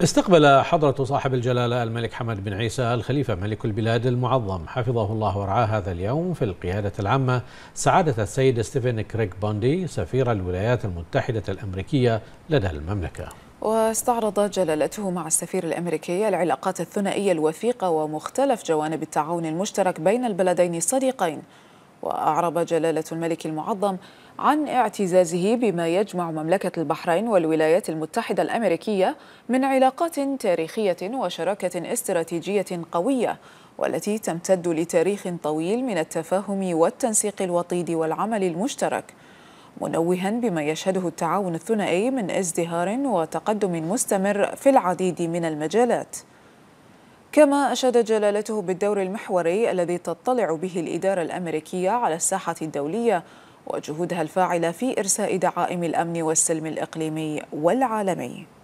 استقبل حضرة صاحب الجلالة الملك حمد بن عيسى الخليفة ملك البلاد المعظم حفظه الله ورعاه هذا اليوم في القيادة العامة سعادة السيد ستيفن كريك بوندي سفير الولايات المتحدة الأمريكية لدى المملكة واستعرض جلالته مع السفير الأمريكي العلاقات الثنائية الوثيقة ومختلف جوانب التعاون المشترك بين البلدين الصديقين وأعرب جلالة الملك المعظم عن اعتزازه بما يجمع مملكة البحرين والولايات المتحدة الأمريكية من علاقات تاريخية وشراكة استراتيجية قوية والتي تمتد لتاريخ طويل من التفاهم والتنسيق الوطيد والعمل المشترك منوها بما يشهده التعاون الثنائي من ازدهار وتقدم مستمر في العديد من المجالات كما أشاد جلالته بالدور المحوري الذي تطلع به الإدارة الأمريكية على الساحة الدولية وجهودها الفاعلة في إرساء دعائم الأمن والسلم الإقليمي والعالمي